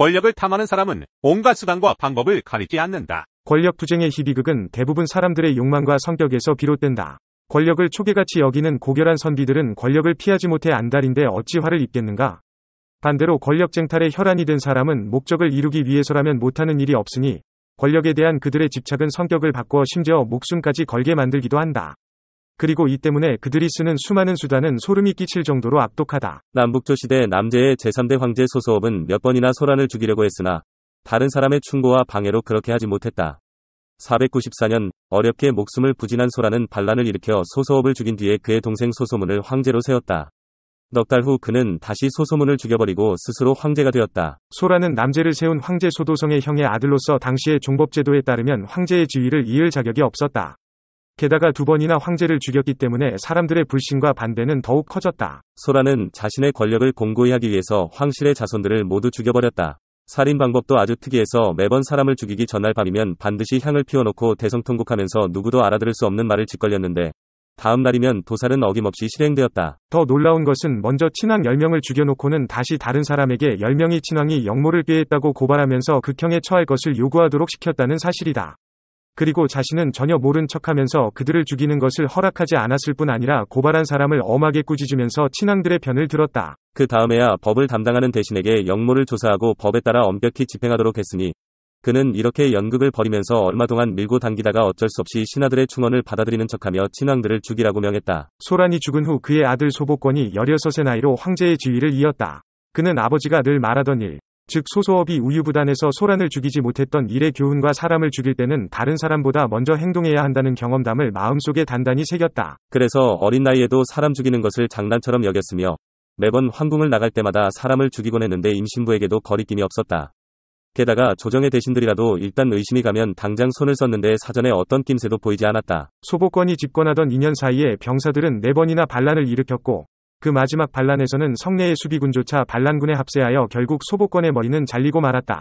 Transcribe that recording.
권력을 탐하는 사람은 온갖 수단과 방법을 가리지 않는다. 권력 투쟁의 희비극은 대부분 사람들의 욕망과 성격에서 비롯된다. 권력을 초계같이 여기는 고결한 선비들은 권력을 피하지 못해 안달인데 어찌 화를 입겠는가? 반대로 권력 쟁탈의 혈안이 된 사람은 목적을 이루기 위해서라면 못하는 일이 없으니 권력에 대한 그들의 집착은 성격을 바꿔 심지어 목숨까지 걸게 만들기도 한다. 그리고 이 때문에 그들이 쓰는 수많은 수단은 소름이 끼칠 정도로 악독하다. 남북조 시대 남제의 제3대 황제 소소업은몇 번이나 소란을 죽이려고 했으나 다른 사람의 충고와 방해로 그렇게 하지 못했다. 494년 어렵게 목숨을 부진한 소라는 반란을 일으켜 소소업을 죽인 뒤에 그의 동생 소소문을 황제로 세웠다. 넉 달 후 그는 다시 소소문을 죽여버리고 스스로 황제가 되었다. 소라는 남제를 세운 황제 소도성의 형의 아들로서 당시의 종법제도에 따르면 황제의 지위를 이을 자격이 없었다. 게다가 두 번이나 황제를 죽였기 때문에 사람들의 불신과 반대는 더욱 커졌다. 소라는 자신의 권력을 공고히 하기 위해서 황실의 자손들을 모두 죽여버렸다. 살인 방법도 아주 특이해서 매번 사람을 죽이기 전날 밤이면 반드시 향을 피워놓고 대성통곡하면서 누구도 알아들을 수 없는 말을 짓걸렸는데 다음 날이면 도살은 어김없이 실행되었다. 더 놀라운 것은 먼저 친왕 10명을 죽여놓고는 다시 다른 사람에게 10명이 친왕이 역모를 꾀했다고 고발하면서 극형에 처할 것을 요구하도록 시켰다는 사실이다. 그리고 자신은 전혀 모른 척하면서 그들을 죽이는 것을 허락하지 않았을 뿐 아니라 고발한 사람을 엄하게 꾸짖으면서 친왕들의 편을 들었다. 그 다음에야 법을 담당하는 대신에게 역모를 조사하고 법에 따라 엄격히 집행하도록 했으니 그는 이렇게 연극을 벌이면서 얼마 동안 밀고 당기다가 어쩔 수 없이 신하들의 충언을 받아들이는 척하며 친왕들을 죽이라고 명했다. 소란이 죽은 후 그의 아들 소복권이 16세 나이로 황제의 지위를 이었다. 그는 아버지가 늘 말하던 일, 즉 소소업이 우유부단해서 소란을 죽이지 못했던 일의 교훈과 사람을 죽일 때는 다른 사람보다 먼저 행동해야 한다는 경험담을 마음속에 단단히 새겼다. 그래서 어린 나이에도 사람 죽이는 것을 장난처럼 여겼으며 매번 황궁을 나갈 때마다 사람을 죽이곤 했는데 임신부에게도 버리낌이 없었다. 게다가 조정의 대신들이라도 일단 의심이 가면 당장 손을 썼는데 사전에 어떤 낌새도 보이지 않았다. 소보권이 집권하던 2년 사이에 병사들은 4번이나 반란을 일으켰고 그 마지막 반란에서는 성내의 수비군조차 반란군에 합세하여 결국 소복권의 머리는 잘리고 말았다.